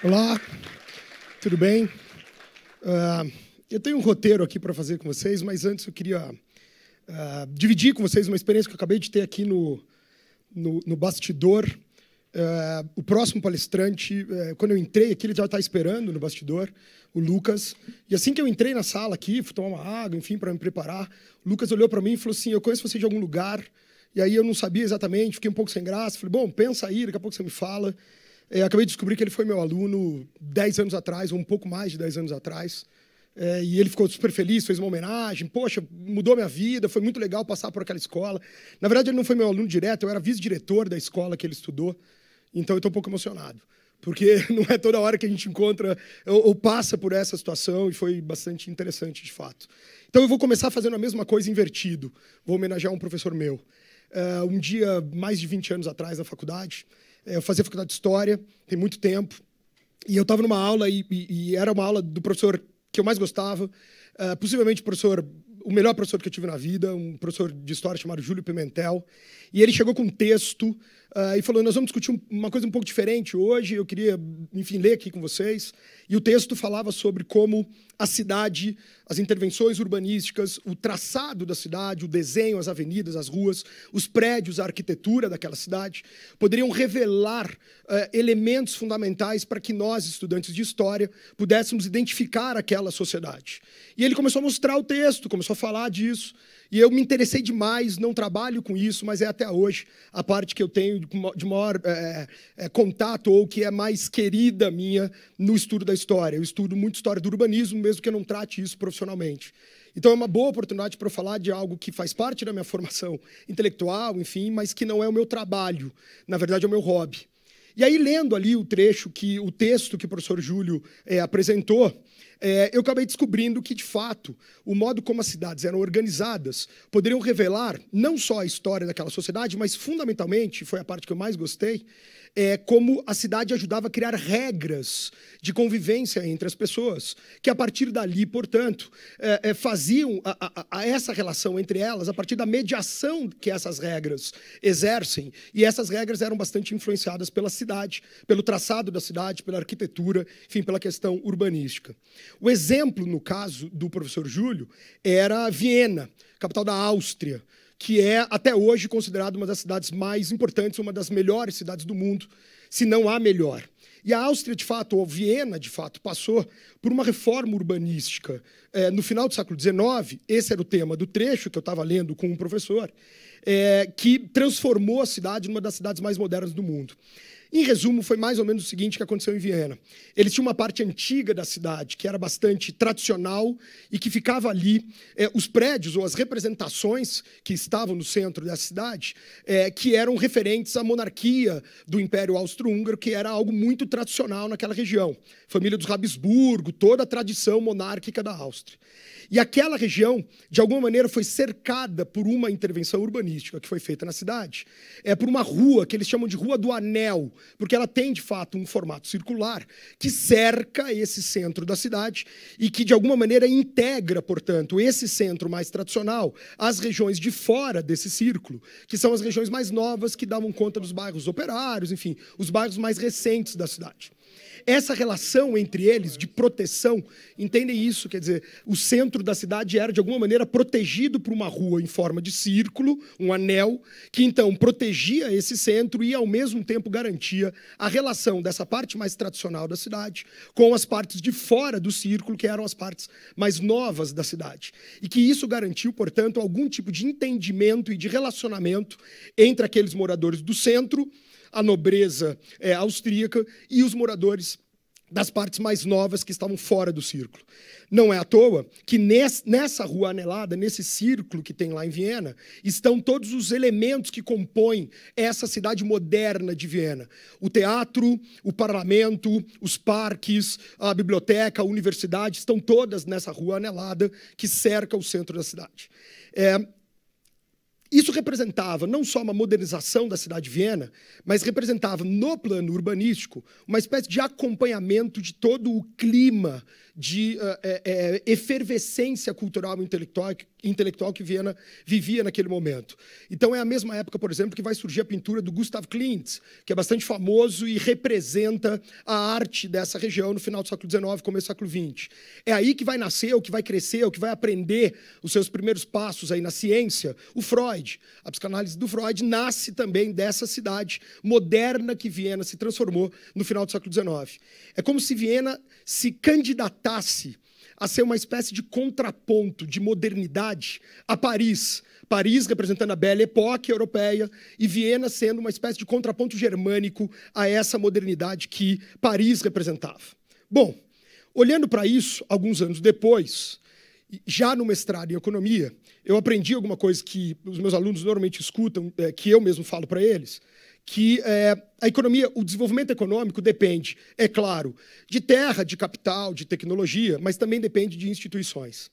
Olá, tudo bem? Uh, eu tenho um roteiro aqui para fazer com vocês, mas antes eu queria uh, dividir com vocês uma experiência que eu acabei de ter aqui no, no, no bastidor. Uh, o próximo palestrante, eh, quando eu entrei aqui, ele já está esperando no bastidor, o Lucas. E assim que eu entrei na sala aqui, fui tomar uma água, enfim, para me preparar, o Lucas olhou para mim e falou assim: Eu conheço você de algum lugar. E aí eu não sabia exatamente, fiquei um pouco sem graça. Falei: Bom, pensa aí, daqui a pouco você me fala. É, acabei de descobrir que ele foi meu aluno 10 anos atrás, ou um pouco mais de 10 anos atrás. É, e ele ficou super feliz, fez uma homenagem. Poxa, mudou minha vida, foi muito legal passar por aquela escola. Na verdade, ele não foi meu aluno direto, eu era vice-diretor da escola que ele estudou. Então, eu estou um pouco emocionado, porque não é toda hora que a gente encontra ou, ou passa por essa situação, e foi bastante interessante, de fato. Então, eu vou começar fazendo a mesma coisa invertido. Vou homenagear um professor meu. Uh, um dia, mais de 20 anos atrás, na faculdade, eh, eu fazia faculdade de História, tem muito tempo, e eu estava numa aula, e, e, e, era uma aula do professor que eu mais gostava, uh, possivelmente professor o melhor professor que eu tive na vida, um professor de história chamado Júlio Pimentel, e ele chegou com um texto uh, e falou: nós vamos discutir uma coisa um pouco diferente hoje. Eu queria, enfim, ler aqui com vocês. E o texto falava sobre como a cidade, as intervenções urbanísticas, o traçado da cidade, o desenho, as avenidas, as ruas, os prédios, a arquitetura daquela cidade, poderiam revelar uh, elementos fundamentais para que nós, estudantes de história, pudéssemos identificar aquela sociedade. E ele começou a mostrar o texto, começou a falar disso. E eu me interessei demais, não trabalho com isso, mas é até hoje a parte que eu tenho de maior é, é, contato ou que é mais querida minha no estudo da história. Eu estudo muito história do urbanismo, mesmo que eu não trate isso profissionalmente. Então é uma boa oportunidade para eu falar de algo que faz parte da minha formação intelectual, enfim, mas que não é o meu trabalho, na verdade é o meu hobby. E aí, lendo ali o trecho, que o texto que o professor Júlio é, apresentou, é, eu acabei descobrindo que, de fato, o modo como as cidades eram organizadas poderiam revelar não só a história daquela sociedade, mas, fundamentalmente, foi a parte que eu mais gostei, é, como a cidade ajudava a criar regras de convivência entre as pessoas, que a partir dali, portanto, é, é, faziam a, a, a essa relação entre elas a partir da mediação que essas regras exercem. E essas regras eram bastante influenciadas pela cidade, pelo traçado da cidade, pela arquitetura, enfim, pela questão urbanística. O exemplo, no caso do professor Júlio, era Viena, capital da Áustria que é até hoje considerada uma das cidades mais importantes, uma das melhores cidades do mundo, se não a melhor. E a Áustria, de fato, ou Viena, de fato, passou por uma reforma urbanística. É, no final do século XIX, esse era o tema do trecho que eu estava lendo com um professor, é, que transformou a cidade numa das cidades mais modernas do mundo. Em resumo, foi mais ou menos o seguinte que aconteceu em Viena. Eles tinham uma parte antiga da cidade, que era bastante tradicional e que ficava ali. É, os prédios ou as representações que estavam no centro da cidade, é, que eram referentes à monarquia do Império Austro-Húngaro, que era algo muito tradicional naquela região. Família dos Habsburgo, toda a tradição monárquica da Áustria. E aquela região, de alguma maneira, foi cercada por uma intervenção urbanística que foi feita na cidade, é por uma rua que eles chamam de Rua do Anel, porque ela tem de fato um formato circular que cerca esse centro da cidade e que de alguma maneira integra, portanto, esse centro mais tradicional às regiões de fora desse círculo, que são as regiões mais novas que davam conta dos bairros operários, enfim, os bairros mais recentes da cidade. Essa relação entre eles de proteção, entendem isso? Quer dizer, o centro da cidade era de alguma maneira protegido por uma rua em forma de círculo, um anel, que então protegia esse centro e ao mesmo tempo garantia a relação dessa parte mais tradicional da cidade com as partes de fora do círculo, que eram as partes mais novas da cidade. E que isso garantiu, portanto, algum tipo de entendimento e de relacionamento entre aqueles moradores do centro a nobreza é, austríaca e os moradores das partes mais novas que estavam fora do círculo. Não é à toa que nessa rua anelada, nesse círculo que tem lá em Viena, estão todos os elementos que compõem essa cidade moderna de Viena: o teatro, o parlamento, os parques, a biblioteca, a universidade, estão todas nessa rua anelada que cerca o centro da cidade. É, isso representava não só uma modernização da cidade de Viena, mas representava, no plano urbanístico, uma espécie de acompanhamento de todo o clima de uh, é, é, efervescência cultural e intelectual intelectual que Viena vivia naquele momento. Então é a mesma época, por exemplo, que vai surgir a pintura do Gustav Klimt, que é bastante famoso e representa a arte dessa região no final do século XIX, começo do século XX. É aí que vai nascer, o que vai crescer, o que vai aprender os seus primeiros passos aí na ciência, o Freud. A psicanálise do Freud nasce também dessa cidade moderna que Viena se transformou no final do século XIX. É como se Viena se candidatasse a ser uma espécie de contraponto de modernidade a Paris. Paris representando a Belle Époque europeia e Viena sendo uma espécie de contraponto germânico a essa modernidade que Paris representava. Bom, olhando para isso, alguns anos depois, já no mestrado em economia, eu aprendi alguma coisa que os meus alunos normalmente escutam, é, que eu mesmo falo para eles, que é, a economia, o desenvolvimento econômico depende, é claro, de terra, de capital, de tecnologia, mas também depende de instituições.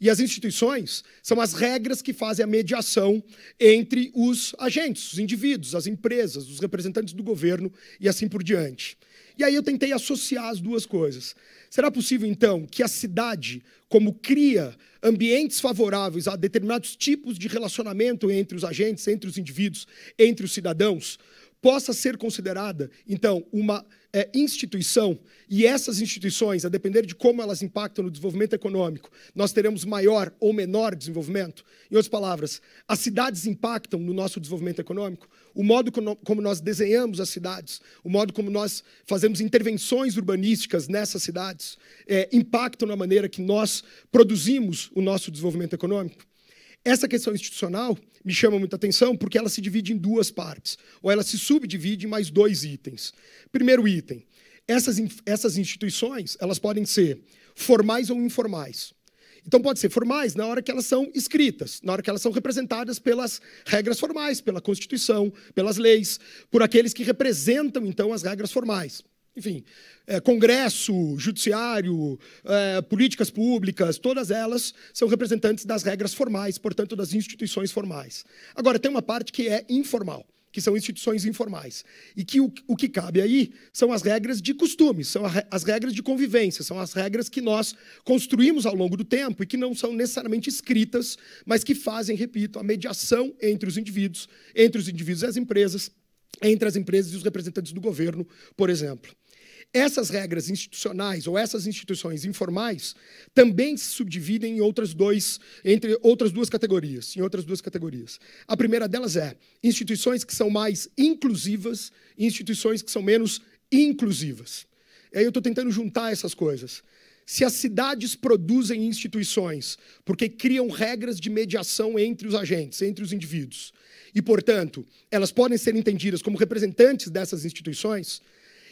E as instituições são as regras que fazem a mediação entre os agentes, os indivíduos, as empresas, os representantes do governo e assim por diante. E aí eu tentei associar as duas coisas. Será possível, então, que a cidade, como cria ambientes favoráveis a determinados tipos de relacionamento entre os agentes, entre os indivíduos, entre os cidadãos, possa ser considerada, então, uma é, instituição, e essas instituições, a depender de como elas impactam no desenvolvimento econômico, nós teremos maior ou menor desenvolvimento? Em outras palavras, as cidades impactam no nosso desenvolvimento econômico? O modo como nós desenhamos as cidades, o modo como nós fazemos intervenções urbanísticas nessas cidades, é, impactam na maneira que nós produzimos o nosso desenvolvimento econômico? Essa questão institucional me chama muita atenção porque ela se divide em duas partes, ou ela se subdivide em mais dois itens. Primeiro item, essas, essas instituições elas podem ser formais ou informais. Então, pode ser formais na hora que elas são escritas, na hora que elas são representadas pelas regras formais, pela Constituição, pelas leis, por aqueles que representam, então, as regras formais enfim, é, Congresso, Judiciário, é, políticas públicas, todas elas são representantes das regras formais, portanto, das instituições formais. Agora, tem uma parte que é informal, que são instituições informais, e que o, o que cabe aí são as regras de costumes, são a, as regras de convivência, são as regras que nós construímos ao longo do tempo e que não são necessariamente escritas, mas que fazem, repito, a mediação entre os indivíduos, entre os indivíduos e as empresas, entre as empresas e os representantes do governo, por exemplo. Essas regras institucionais ou essas instituições informais também se subdividem em outras dois, entre outras duas categorias, em outras duas categorias. A primeira delas é instituições que são mais inclusivas e instituições que são menos inclusivas. E aí eu estou tentando juntar essas coisas. Se as cidades produzem instituições porque criam regras de mediação entre os agentes, entre os indivíduos, e, portanto, elas podem ser entendidas como representantes dessas instituições,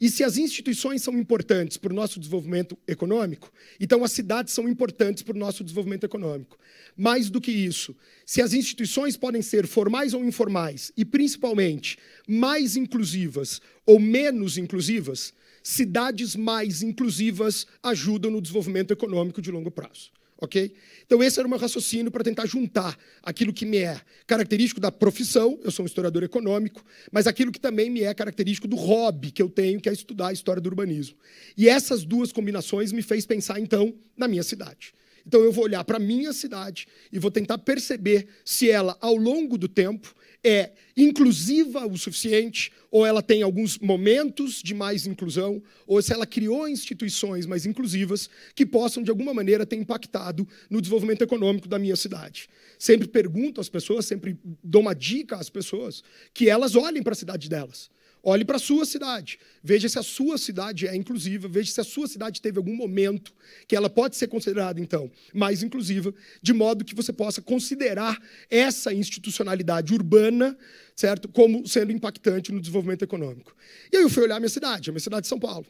e se as instituições são importantes para o nosso desenvolvimento econômico, então as cidades são importantes para o nosso desenvolvimento econômico. Mais do que isso, se as instituições podem ser formais ou informais, e principalmente mais inclusivas ou menos inclusivas, cidades mais inclusivas ajudam no desenvolvimento econômico de longo prazo ok? Então esse era o meu raciocínio para tentar juntar aquilo que me é característico da profissão, eu sou um historiador econômico, mas aquilo que também me é característico do hobby que eu tenho, que é estudar a história do urbanismo. E essas duas combinações me fez pensar então na minha cidade. Então eu vou olhar para a minha cidade e vou tentar perceber se ela, ao longo do tempo, é inclusiva o suficiente, ou ela tem alguns momentos de mais inclusão, ou se ela criou instituições mais inclusivas que possam, de alguma maneira, ter impactado no desenvolvimento econômico da minha cidade. Sempre pergunto às pessoas, sempre dou uma dica às pessoas que elas olhem para a cidade delas. Olhe para a sua cidade. Veja se a sua cidade é inclusiva. Veja se a sua cidade teve algum momento que ela pode ser considerada, então, mais inclusiva, de modo que você possa considerar essa institucionalidade urbana, certo? Como sendo impactante no desenvolvimento econômico. E aí eu fui olhar a minha cidade, a minha cidade de é São Paulo.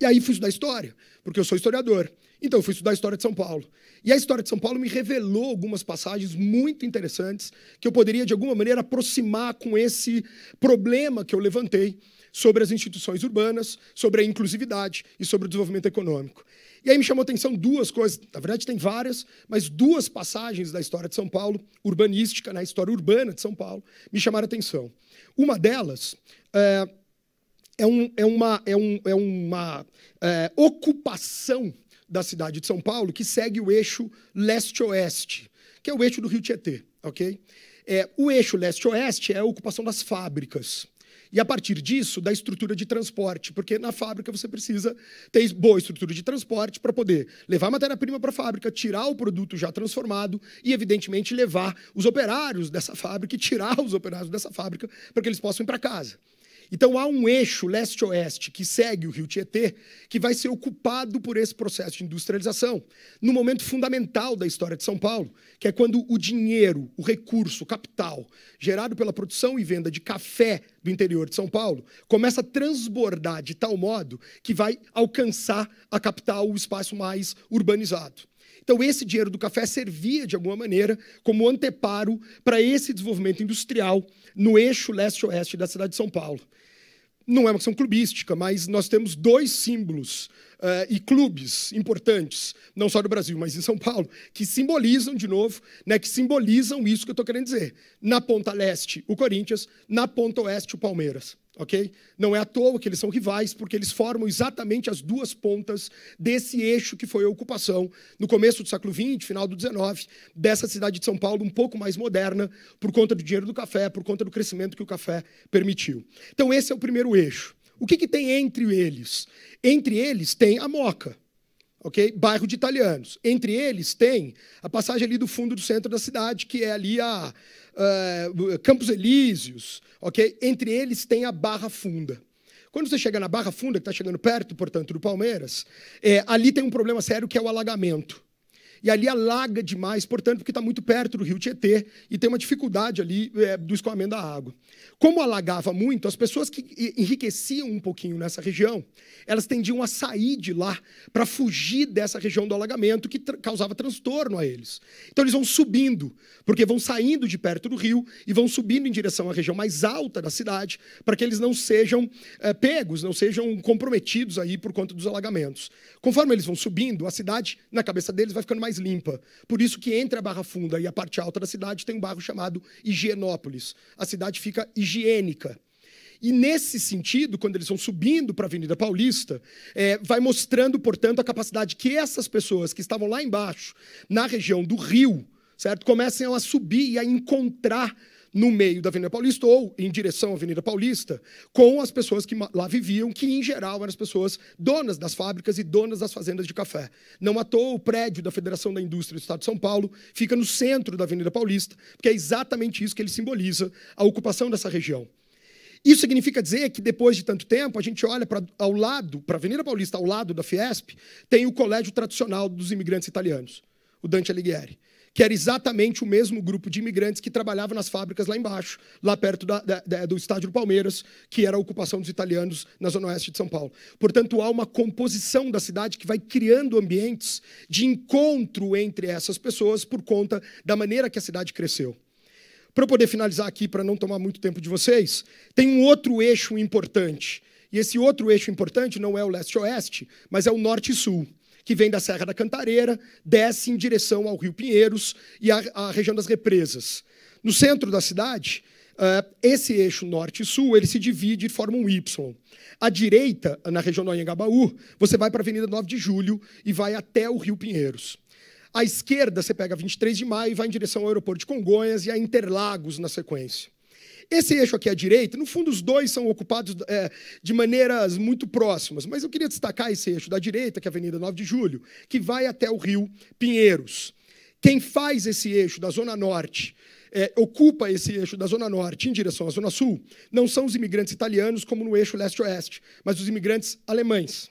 E aí fui estudar história, porque eu sou historiador. Então eu fui estudar a história de São Paulo. E a história de São Paulo me revelou algumas passagens muito interessantes que eu poderia de alguma maneira aproximar com esse problema que eu levantei sobre as instituições urbanas, sobre a inclusividade e sobre o desenvolvimento econômico. E aí me chamou a atenção duas coisas, na verdade tem várias, mas duas passagens da história de São Paulo, urbanística, na história urbana de São Paulo, me chamaram a atenção. Uma delas é é, um, é uma, é um, é uma é, ocupação da cidade de São Paulo que segue o eixo leste-oeste, que é o eixo do Rio Tietê, ok? É, o eixo leste-oeste é a ocupação das fábricas. E a partir disso, da estrutura de transporte, porque na fábrica você precisa ter boa estrutura de transporte para poder levar matéria-prima para a fábrica, tirar o produto já transformado e, evidentemente, levar os operários dessa fábrica e tirar os operários dessa fábrica para que eles possam ir para casa. Então há um eixo leste-oeste que segue o rio Tietê, que vai ser ocupado por esse processo de industrialização, no momento fundamental da história de São Paulo, que é quando o dinheiro, o recurso, o capital gerado pela produção e venda de café do interior de São Paulo começa a transbordar de tal modo que vai alcançar a capital, o espaço mais urbanizado. Então, esse dinheiro do café servia, de alguma maneira, como anteparo para esse desenvolvimento industrial no eixo leste-oeste da cidade de São Paulo. Não é uma questão clubística, mas nós temos dois símbolos uh, e clubes importantes, não só do Brasil, mas em São Paulo, que simbolizam, de novo, né, que simbolizam isso que eu estou querendo dizer. Na ponta leste, o Corinthians, na ponta oeste, o Palmeiras. Okay? Não é à toa que eles são rivais, porque eles formam exatamente as duas pontas desse eixo que foi a ocupação no começo do século XX, final do XIX, dessa cidade de São Paulo um pouco mais moderna, por conta do dinheiro do café, por conta do crescimento que o café permitiu. Então, esse é o primeiro eixo. O que, que tem entre eles? Entre eles tem a Moca, ok? Bairro de italianos. Entre eles tem a passagem ali do fundo do centro da cidade, que é ali a uh, Campos Elíseos, ok? Entre eles tem a Barra Funda. Quando você chega na Barra Funda, que está chegando perto, portanto, do Palmeiras, é, ali tem um problema sério que é o alagamento e ali alaga demais, portanto, porque está muito perto do rio Tietê e tem uma dificuldade ali é, do escoamento da água. Como alagava muito, as pessoas que enriqueciam um pouquinho nessa região, elas tendiam a sair de lá para fugir dessa região do alagamento que tra causava transtorno a eles. Então eles vão subindo, porque vão saindo de perto do rio e vão subindo em direção à região mais alta da cidade para que eles não sejam é, pegos, não sejam comprometidos aí por conta dos alagamentos. Conforme eles vão subindo, a cidade, na cabeça deles, vai ficando mais mais limpa. Por isso que entre a Barra Funda e a parte alta da cidade tem um bairro chamado Higienópolis. A cidade fica higiênica. E nesse sentido, quando eles vão subindo para a Avenida Paulista, é, vai mostrando, portanto, a capacidade que essas pessoas que estavam lá embaixo, na região do Rio, certo, começam a subir e a encontrar no meio da Avenida Paulista ou em direção à Avenida Paulista com as pessoas que lá viviam, que em geral eram as pessoas donas das fábricas e donas das fazendas de café. Não à toa o prédio da Federação da Indústria do Estado de São Paulo fica no centro da Avenida Paulista, porque é exatamente isso que ele simboliza, a ocupação dessa região. Isso significa dizer que depois de tanto tempo, a gente olha para ao lado, para a Avenida Paulista, ao lado da Fiesp, tem o colégio tradicional dos imigrantes italianos, o Dante Alighieri que era exatamente o mesmo grupo de imigrantes que trabalhava nas fábricas lá embaixo, lá perto da, da, do estádio do Palmeiras, que era a ocupação dos italianos na zona oeste de São Paulo. Portanto, há uma composição da cidade que vai criando ambientes de encontro entre essas pessoas por conta da maneira que a cidade cresceu. Para eu poder finalizar aqui, para não tomar muito tempo de vocês, tem um outro eixo importante. E esse outro eixo importante não é o leste-oeste, mas é o norte-sul que vem da Serra da Cantareira, desce em direção ao Rio Pinheiros e à, à região das represas. No centro da cidade, uh, esse eixo norte sul ele se divide e forma um Y. À direita, na região do Anhangabaú, você vai para a Avenida 9 de Julho e vai até o Rio Pinheiros. À esquerda, você pega a 23 de maio e vai em direção ao aeroporto de Congonhas e a Interlagos na sequência. Esse eixo aqui à direita, no fundo, os dois são ocupados é, de maneiras muito próximas, mas eu queria destacar esse eixo da direita, que é a Avenida 9 de Julho, que vai até o rio Pinheiros. Quem faz esse eixo da Zona Norte é, ocupa esse eixo da Zona Norte em direção à Zona Sul não são os imigrantes italianos, como no eixo leste-oeste, mas os imigrantes alemães.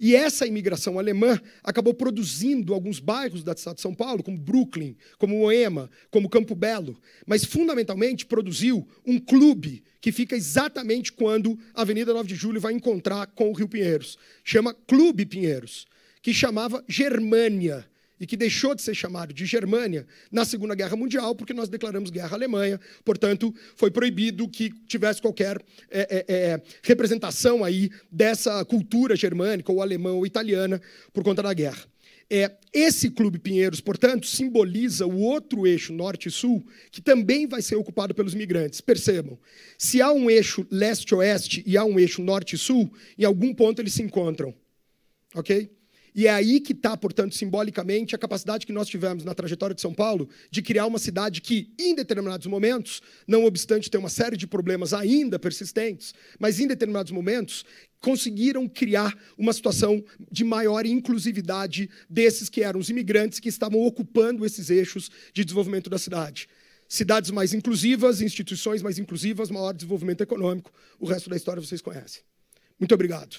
E essa imigração alemã acabou produzindo alguns bairros da cidade de São Paulo, como Brooklyn, como Moema, como Campo Belo, mas fundamentalmente produziu um clube que fica exatamente quando a Avenida 9 de Julho vai encontrar com o Rio Pinheiros. Chama Clube Pinheiros, que chamava Germânia e que deixou de ser chamado de Germânia na Segunda Guerra Mundial, porque nós declaramos guerra à Alemanha, portanto, foi proibido que tivesse qualquer é, é, é representação aí dessa cultura germânica, ou alemã ou italiana, por conta da guerra. É, esse Clube Pinheiros, portanto, simboliza o outro eixo norte sul, que também vai ser ocupado pelos migrantes. Percebam, se há um eixo leste-oeste e há um eixo norte sul, em algum ponto eles se encontram. Ok? E é aí que está, portanto, simbolicamente, a capacidade que nós tivemos na trajetória de São Paulo de criar uma cidade que, em determinados momentos, não obstante ter uma série de problemas ainda persistentes, mas em determinados momentos, conseguiram criar uma situação de maior inclusividade desses que eram os imigrantes que estavam ocupando esses eixos de desenvolvimento da cidade. Cidades mais inclusivas, instituições mais inclusivas, maior desenvolvimento econômico. O resto da história vocês conhecem. Muito obrigado.